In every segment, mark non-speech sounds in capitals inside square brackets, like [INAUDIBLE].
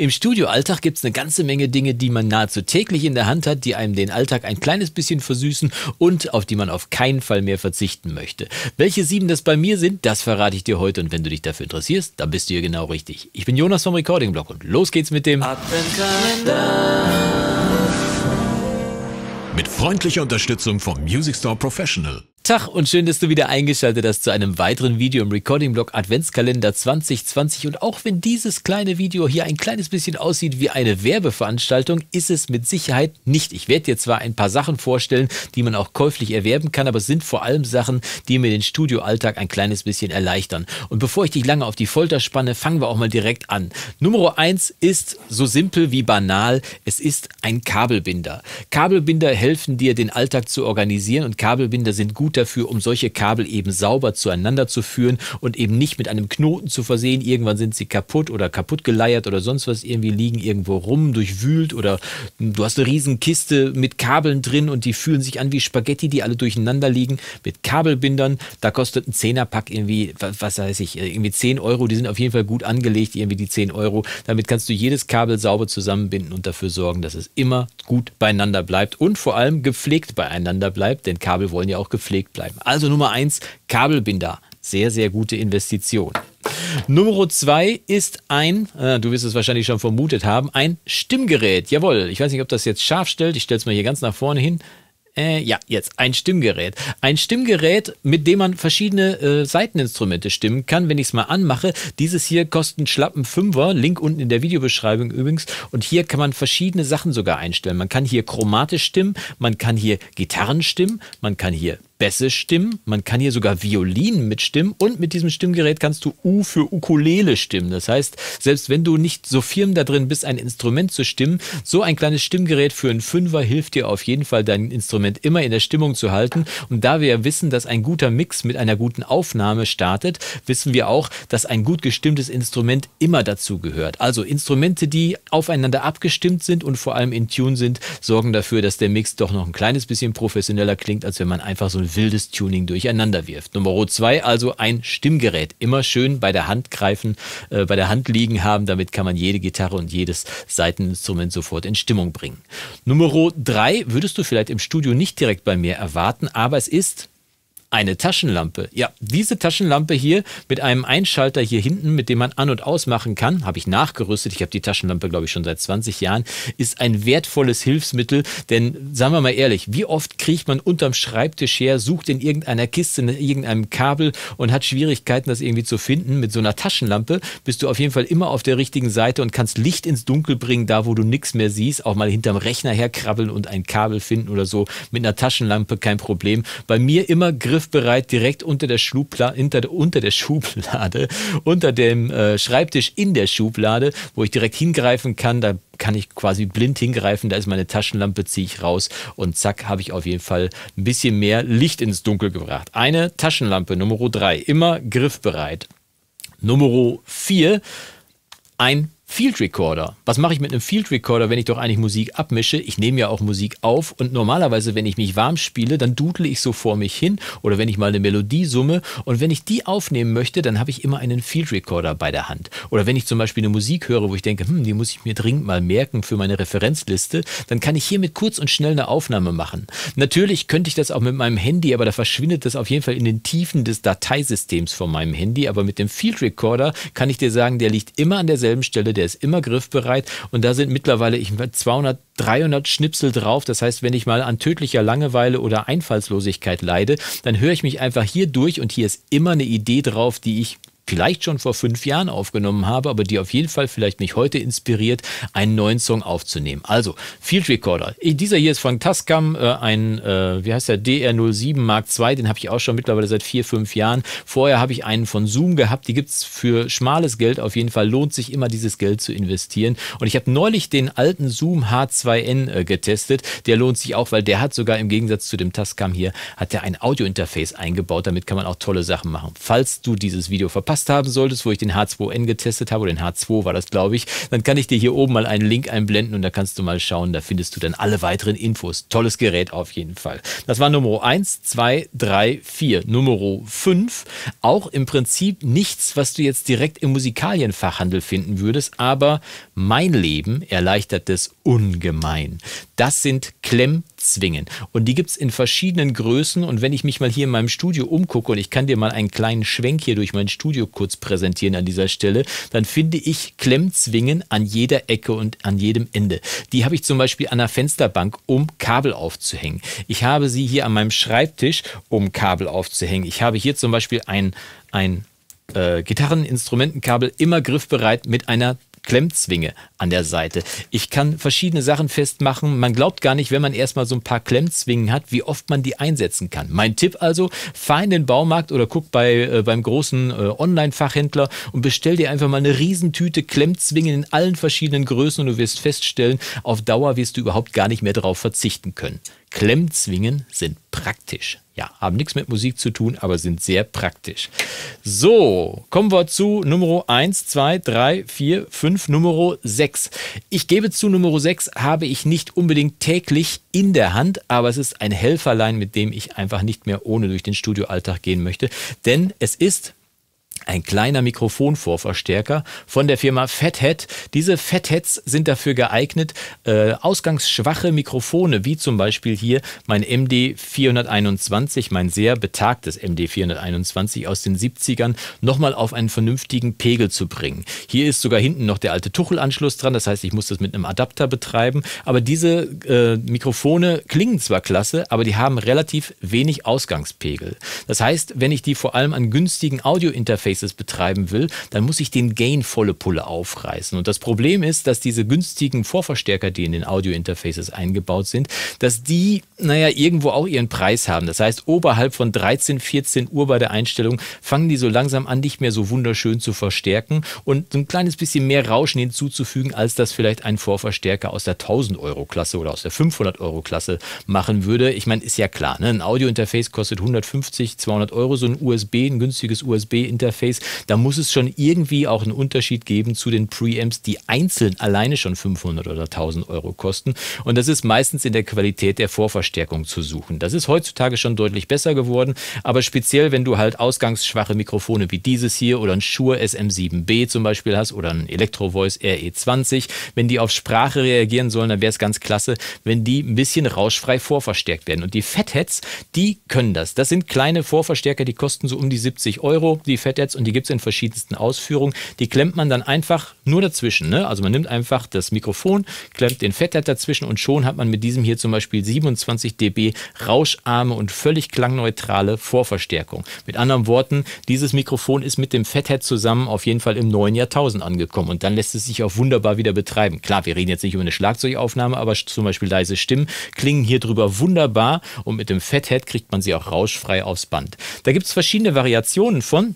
Im Studioalltag gibt es eine ganze Menge Dinge, die man nahezu täglich in der Hand hat, die einem den Alltag ein kleines bisschen versüßen und auf die man auf keinen Fall mehr verzichten möchte. Welche sieben das bei mir sind, das verrate ich dir heute und wenn du dich dafür interessierst, dann bist du hier genau richtig. Ich bin Jonas vom Recording Blog und los geht's mit dem Adventkalender. Mit freundlicher Unterstützung vom Music Store Professional. Tag und schön, dass du wieder eingeschaltet hast zu einem weiteren Video im Recording-Blog Adventskalender 2020. Und auch wenn dieses kleine Video hier ein kleines bisschen aussieht wie eine Werbeveranstaltung, ist es mit Sicherheit nicht. Ich werde dir zwar ein paar Sachen vorstellen, die man auch käuflich erwerben kann, aber es sind vor allem Sachen, die mir den Studioalltag ein kleines bisschen erleichtern. Und bevor ich dich lange auf die Folter spanne, fangen wir auch mal direkt an. Nummer 1 ist so simpel wie banal. Es ist ein Kabelbinder. Kabelbinder helfen dir, den Alltag zu organisieren und Kabelbinder sind gut gut dafür, um solche Kabel eben sauber zueinander zu führen und eben nicht mit einem Knoten zu versehen. Irgendwann sind sie kaputt oder kaputt geleiert oder sonst was irgendwie liegen irgendwo rum, durchwühlt oder du hast eine riesen Kiste mit Kabeln drin und die fühlen sich an wie Spaghetti, die alle durcheinander liegen mit Kabelbindern. Da kostet ein Zehnerpack irgendwie, was weiß ich, irgendwie 10 Euro. Die sind auf jeden Fall gut angelegt, irgendwie die 10 Euro. Damit kannst du jedes Kabel sauber zusammenbinden und dafür sorgen, dass es immer gut beieinander bleibt und vor allem gepflegt beieinander bleibt, denn Kabel wollen ja auch gepflegt Weg bleiben. Also Nummer eins Kabelbinder. Sehr, sehr gute Investition. Nummer zwei ist ein, äh, du wirst es wahrscheinlich schon vermutet haben, ein Stimmgerät. Jawohl, ich weiß nicht, ob das jetzt scharf stellt. Ich stelle es mal hier ganz nach vorne hin. Äh, ja, jetzt ein Stimmgerät. Ein Stimmgerät, mit dem man verschiedene äh, Seiteninstrumente stimmen kann, wenn ich es mal anmache. Dieses hier kostet schlappen Fünfer, Link unten in der Videobeschreibung übrigens. Und hier kann man verschiedene Sachen sogar einstellen. Man kann hier chromatisch stimmen, man kann hier Gitarren stimmen, man kann hier Bässe stimmen, man kann hier sogar Violinen mitstimmen und mit diesem Stimmgerät kannst du U für Ukulele stimmen. Das heißt, selbst wenn du nicht so firm da drin bist, ein Instrument zu stimmen, so ein kleines Stimmgerät für einen Fünfer hilft dir auf jeden Fall, dein Instrument immer in der Stimmung zu halten. Und da wir ja wissen, dass ein guter Mix mit einer guten Aufnahme startet, wissen wir auch, dass ein gut gestimmtes Instrument immer dazu gehört. Also Instrumente, die aufeinander abgestimmt sind und vor allem in Tune sind, sorgen dafür, dass der Mix doch noch ein kleines bisschen professioneller klingt, als wenn man einfach so ein wildes Tuning durcheinander wirft. Nummer zwei, also ein Stimmgerät. Immer schön bei der Hand greifen, äh, bei der Hand liegen haben. Damit kann man jede Gitarre und jedes Seiteninstrument sofort in Stimmung bringen. Nummer drei würdest du vielleicht im Studio nicht direkt bei mir erwarten, aber es ist eine Taschenlampe. Ja, diese Taschenlampe hier mit einem Einschalter hier hinten, mit dem man an- und ausmachen kann, habe ich nachgerüstet. Ich habe die Taschenlampe, glaube ich, schon seit 20 Jahren, ist ein wertvolles Hilfsmittel. Denn, sagen wir mal ehrlich, wie oft kriegt man unterm Schreibtisch her, sucht in irgendeiner Kiste, in irgendeinem Kabel und hat Schwierigkeiten, das irgendwie zu finden. Mit so einer Taschenlampe bist du auf jeden Fall immer auf der richtigen Seite und kannst Licht ins Dunkel bringen, da wo du nichts mehr siehst. Auch mal hinterm Rechner herkrabbeln und ein Kabel finden oder so. Mit einer Taschenlampe kein Problem. Bei mir immer Griff griffbereit direkt unter der, Schubla hinter, unter der Schublade, [LAUGHS] unter dem äh, Schreibtisch in der Schublade, wo ich direkt hingreifen kann. Da kann ich quasi blind hingreifen. Da ist meine Taschenlampe, ziehe ich raus und zack, habe ich auf jeden Fall ein bisschen mehr Licht ins Dunkel gebracht. Eine Taschenlampe, Nummer 3, immer griffbereit. Nummer 4, ein Field Recorder. Was mache ich mit einem Field Recorder, wenn ich doch eigentlich Musik abmische? Ich nehme ja auch Musik auf und normalerweise, wenn ich mich warm spiele, dann dudle ich so vor mich hin oder wenn ich mal eine Melodie summe und wenn ich die aufnehmen möchte, dann habe ich immer einen Field Recorder bei der Hand. Oder wenn ich zum Beispiel eine Musik höre, wo ich denke, hm, die muss ich mir dringend mal merken für meine Referenzliste, dann kann ich hiermit kurz und schnell eine Aufnahme machen. Natürlich könnte ich das auch mit meinem Handy, aber da verschwindet das auf jeden Fall in den Tiefen des Dateisystems von meinem Handy. Aber mit dem Field Recorder kann ich dir sagen, der liegt immer an derselben Stelle, der ist immer griffbereit und da sind mittlerweile ich 200, 300 Schnipsel drauf. Das heißt, wenn ich mal an tödlicher Langeweile oder Einfallslosigkeit leide, dann höre ich mich einfach hier durch und hier ist immer eine Idee drauf, die ich vielleicht schon vor fünf Jahren aufgenommen habe, aber die auf jeden Fall vielleicht mich heute inspiriert, einen neuen Song aufzunehmen. Also, Field Recorder. Dieser hier ist von Tascam, äh, ein, äh, wie heißt der, DR07 Mark II, den habe ich auch schon mittlerweile seit vier, fünf Jahren. Vorher habe ich einen von Zoom gehabt, die gibt es für schmales Geld. Auf jeden Fall lohnt sich immer, dieses Geld zu investieren. Und ich habe neulich den alten Zoom H2N äh, getestet. Der lohnt sich auch, weil der hat sogar im Gegensatz zu dem Tascam hier, hat er ein Audiointerface eingebaut. Damit kann man auch tolle Sachen machen. Falls du dieses Video verpasst, verpasst haben solltest, wo ich den H2N getestet habe, oder den H2 war das, glaube ich, dann kann ich dir hier oben mal einen Link einblenden und da kannst du mal schauen. Da findest du dann alle weiteren Infos. Tolles Gerät auf jeden Fall. Das war Nummer 1, 2, 3, 4. Nummer 5. Auch im Prinzip nichts, was du jetzt direkt im Musikalienfachhandel finden würdest, aber mein Leben erleichtert es ungemein. Das sind Klemmzwingen. Und die gibt es in verschiedenen Größen. Und wenn ich mich mal hier in meinem Studio umgucke und ich kann dir mal einen kleinen Schwenk hier durch mein Studio kurz präsentieren an dieser Stelle, dann finde ich Klemmzwingen an jeder Ecke und an jedem Ende. Die habe ich zum Beispiel an der Fensterbank, um Kabel aufzuhängen. Ich habe sie hier an meinem Schreibtisch, um Kabel aufzuhängen. Ich habe hier zum Beispiel ein, ein äh, gitarren immer griffbereit mit einer Klemmzwinge an der Seite. Ich kann verschiedene Sachen festmachen. Man glaubt gar nicht, wenn man erstmal so ein paar Klemmzwingen hat, wie oft man die einsetzen kann. Mein Tipp also, fahr in den Baumarkt oder guck bei, äh, beim großen äh, Online-Fachhändler und bestell dir einfach mal eine Riesentüte Klemmzwingen in allen verschiedenen Größen und du wirst feststellen, auf Dauer wirst du überhaupt gar nicht mehr darauf verzichten können. Klemmzwingen sind praktisch. Ja, haben nichts mit Musik zu tun, aber sind sehr praktisch. So, kommen wir zu Nummer 1, 2, 3, 4, 5, Nummer 6. Ich gebe zu, Nummer 6 habe ich nicht unbedingt täglich in der Hand, aber es ist ein Helferlein, mit dem ich einfach nicht mehr ohne durch den Studioalltag gehen möchte, denn es ist ein kleiner Mikrofonvorverstärker von der Firma Fathead. Diese Fatheads sind dafür geeignet, äh, ausgangsschwache Mikrofone, wie zum Beispiel hier mein MD421, mein sehr betagtes MD421 aus den 70ern, nochmal auf einen vernünftigen Pegel zu bringen. Hier ist sogar hinten noch der alte Tuchelanschluss dran, das heißt, ich muss das mit einem Adapter betreiben. Aber diese äh, Mikrofone klingen zwar klasse, aber die haben relativ wenig Ausgangspegel. Das heißt, wenn ich die vor allem an günstigen Audiointerfaces Basis betreiben will, dann muss ich den Gain volle Pulle aufreißen. Und das Problem ist, dass diese günstigen Vorverstärker, die in den Audio-Interfaces eingebaut sind, dass die, naja, irgendwo auch ihren Preis haben. Das heißt, oberhalb von 13, 14 Uhr bei der Einstellung fangen die so langsam an, nicht mehr so wunderschön zu verstärken und ein kleines bisschen mehr Rauschen hinzuzufügen, als das vielleicht ein Vorverstärker aus der 1000-Euro-Klasse oder aus der 500-Euro-Klasse machen würde. Ich meine, ist ja klar, ne? ein Audio-Interface kostet 150, 200 Euro, so ein USB, ein günstiges USB-Interface Interface, da muss es schon irgendwie auch einen Unterschied geben zu den Preamps, die einzeln alleine schon 500 oder 1000 Euro kosten. Und das ist meistens in der Qualität der Vorverstärkung zu suchen. Das ist heutzutage schon deutlich besser geworden, aber speziell, wenn du halt ausgangsschwache Mikrofone wie dieses hier oder ein Shure SM7B zum Beispiel hast oder ein Electro Voice RE20, wenn die auf Sprache reagieren sollen, dann wäre es ganz klasse, wenn die ein bisschen rauschfrei vorverstärkt werden. Und die Fatheads, die können das. Das sind kleine Vorverstärker, die kosten so um die 70 Euro, die Fatheads Netz und die gibt es in verschiedensten Ausführungen. Die klemmt man dann einfach nur dazwischen. Ne? Also man nimmt einfach das Mikrofon, klemmt den Fetthead dazwischen und schon hat man mit diesem hier zum Beispiel 27 dB rauscharme und völlig klangneutrale Vorverstärkung. Mit anderen Worten, dieses Mikrofon ist mit dem Fetthead zusammen auf jeden Fall im neuen Jahrtausend angekommen und dann lässt es sich auch wunderbar wieder betreiben. Klar, wir reden jetzt nicht über eine Schlagzeugaufnahme, aber zum Beispiel leise Stimmen klingen hier drüber wunderbar und mit dem Fetthead kriegt man sie auch rauschfrei aufs Band. Da gibt es verschiedene Variationen von.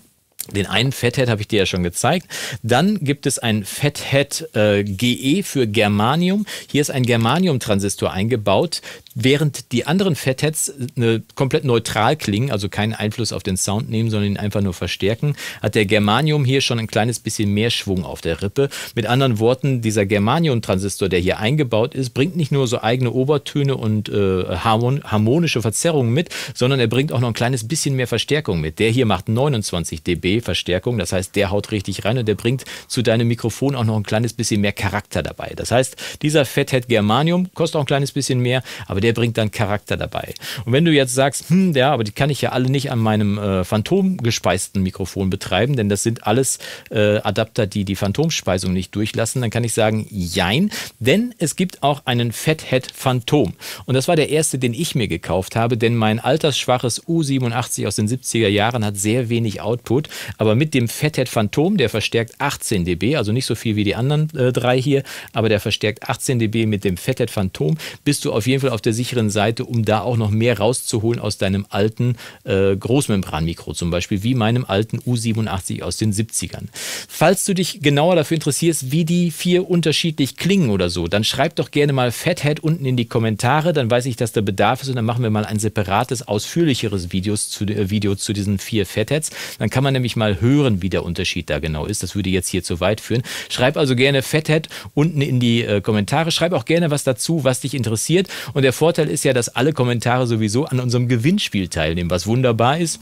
Den einen Fathead habe ich dir ja schon gezeigt. Dann gibt es ein Fathead äh, GE für Germanium. Hier ist ein Germanium-Transistor eingebaut, während die anderen Fatheads eine, äh, komplett neutral klingen, also keinen Einfluss auf den Sound nehmen, sondern ihn einfach nur verstärken, hat der Germanium hier schon ein kleines bisschen mehr Schwung auf der Rippe. Mit anderen Worten, dieser Germanium-Transistor, der hier eingebaut ist, bringt nicht nur so eigene Obertöne und äh, harmonische Verzerrungen mit, sondern er bringt auch noch ein kleines bisschen mehr Verstärkung mit. Der hier macht 29 dB verstärkung Das heißt, der haut richtig rein und der bringt zu deinem Mikrofon auch noch ein kleines bisschen mehr Charakter dabei. Das heißt, dieser Fathead Germanium kostet auch ein kleines bisschen mehr, aber der bringt dann Charakter dabei. Und wenn du jetzt sagst, hm, ja, aber die kann ich ja alle nicht an meinem äh, Phantom gespeisten Mikrofon betreiben, denn das sind alles äh, Adapter, die die Phantomspeisung nicht durchlassen, dann kann ich sagen, jein, denn es gibt auch einen Fathead Phantom. Und das war der erste, den ich mir gekauft habe, denn mein altersschwaches U87 aus den 70er Jahren hat sehr wenig Output aber mit dem Fathead Phantom, der verstärkt 18 dB, also nicht so viel wie die anderen äh, drei hier, aber der verstärkt 18 dB mit dem Fathead Phantom, bist du auf jeden Fall auf der sicheren Seite, um da auch noch mehr rauszuholen aus deinem alten äh, Großmembranmikro zum Beispiel, wie meinem alten U87 aus den 70ern. Falls du dich genauer dafür interessierst, wie die vier unterschiedlich klingen oder so, dann schreib doch gerne mal Fathead unten in die Kommentare, dann weiß ich, dass da Bedarf ist und dann machen wir mal ein separates, ausführlicheres Videos zu, äh, Video zu diesen vier Fatheads. Dann kann man nämlich nicht mal hören, wie der Unterschied da genau ist. Das würde jetzt hier zu weit führen. Schreib also gerne Fathead unten in die äh, Kommentare. Schreib auch gerne was dazu, was dich interessiert. Und der Vorteil ist ja, dass alle Kommentare sowieso an unserem Gewinnspiel teilnehmen, was wunderbar ist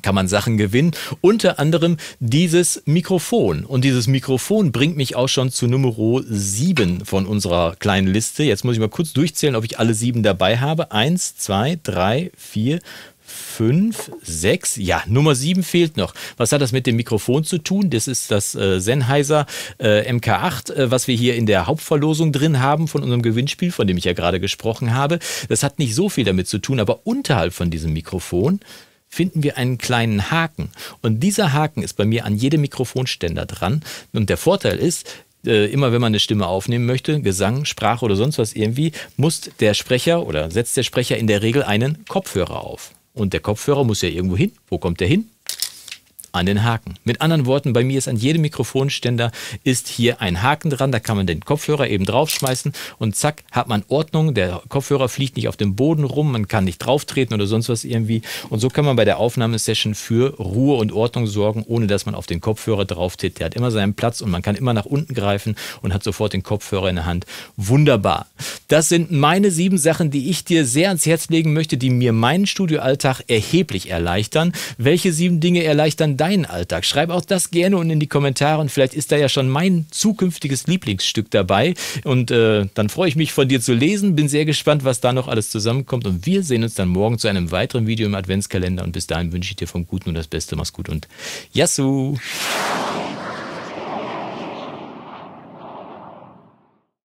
kann man Sachen gewinnen. Unter anderem dieses Mikrofon. Und dieses Mikrofon bringt mich auch schon zu Nummer 7 von unserer kleinen Liste. Jetzt muss ich mal kurz durchzählen, ob ich alle 7 dabei habe. 1, 2, 3, 4, 5 fünf, sechs, ja, Nummer sieben fehlt noch. Was hat das mit dem Mikrofon zu tun? Das ist das äh, Sennheiser äh, MK8, äh, was wir hier in der Hauptverlosung drin haben von unserem Gewinnspiel, von dem ich ja gerade gesprochen habe. Das hat nicht so viel damit zu tun, aber unterhalb von diesem Mikrofon finden wir einen kleinen Haken. Und dieser Haken ist bei mir an jedem Mikrofonständer dran. Und der Vorteil ist, äh, immer wenn man eine Stimme aufnehmen möchte, Gesang, Sprache oder sonst was irgendwie, muss der Sprecher oder setzt der Sprecher in der Regel einen Kopfhörer auf. Und der Kopfhörer muss ja irgendwo hin. Wo kommt der hin? an den Haken. Mit anderen Worten, bei mir ist an jedem Mikrofonständer ist hier ein Haken dran, da kann man den Kopfhörer eben draufschmeißen und zack, hat man Ordnung, der Kopfhörer fliegt nicht auf dem Boden rum, man kann nicht drauftreten oder sonst was irgendwie und so kann man bei der Aufnahmesession für Ruhe und Ordnung sorgen, ohne dass man auf den Kopfhörer drauf tritt. Der hat immer seinen Platz und man kann immer nach unten greifen und hat sofort den Kopfhörer in der Hand. Wunderbar. Das sind meine sieben Sachen, die ich dir sehr ans Herz legen möchte, die mir meinen Studioalltag erheblich erleichtern. Welche sieben Dinge erleichtern dein deinen Alltag? Schreib auch das gerne unten in die Kommentare und vielleicht ist da ja schon mein zukünftiges Lieblingsstück dabei. Und äh, dann freue ich mich von dir zu lesen, bin sehr gespannt, was da noch alles zusammenkommt und wir sehen uns dann morgen zu einem weiteren Video im Adventskalender und bis dahin wünsche ich dir vom Guten und das Beste. Mach's gut und Yassou!